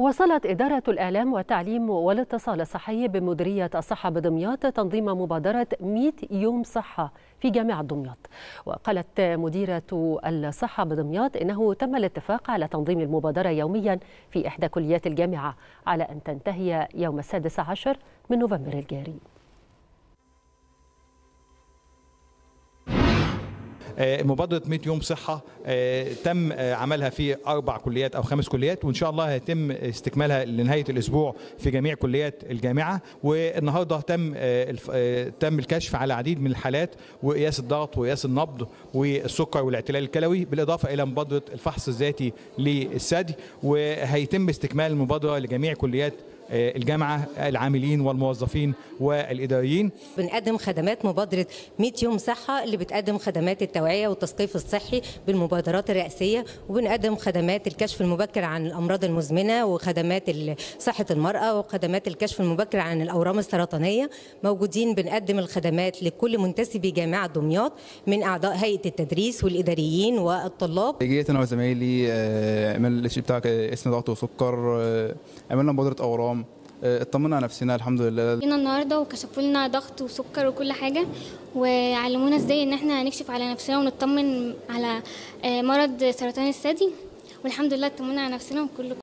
وصلت إدارة الإعلام والتعليم والاتصال الصحي بمديرية الصحة بدمياط تنظيم مبادرة 100 يوم صحة في جامعة دمياط وقالت مديرة الصحة بدمياط إنه تم الاتفاق على تنظيم المبادرة يوميا في إحدى كليات الجامعة على أن تنتهي يوم السادس عشر من نوفمبر الجاري آه، مبادره 100 يوم صحه آه، تم آه، عملها في اربع كليات او خمس كليات وان شاء الله هيتم استكمالها لنهايه الاسبوع في جميع كليات الجامعه والنهارده تم تم الكشف على عديد من الحالات وقياس الضغط وقياس النبض والسكر والاعتلال الكلوي بالاضافه الى مبادره الفحص الذاتي للثدي وهيتم استكمال المبادره لجميع كليات آه، الجامعه العاملين والموظفين والاداريين بنقدم خدمات مبادره 100 يوم صحه اللي بتقدم خدمات التوعيه والتثقيف الصحي بالمبادرات الرئاسيه وبنقدم خدمات الكشف المبكر عن الامراض المزمنه وخدمات صحه المراه وخدمات الكشف المبكر عن الاورام السرطانيه موجودين بنقدم الخدمات لكل منتسبي جامعه دمياط من اعضاء هيئه التدريس والاداريين والطلاب جيت انا وزمايلي آه، عملنا بتاع اسم ضغط وسكر آه، عملنا مبادره اورام آه، اطمنا على نفسنا الحمد لله جينا النهارده وكشفوا لنا ضغط وسكر وكل حاجه وعلمونا ازاي ان احنا نكشف على نفسنا ونطمن على آه، مرض سرطان الثدي والحمد لله اطمنا على نفسنا وكله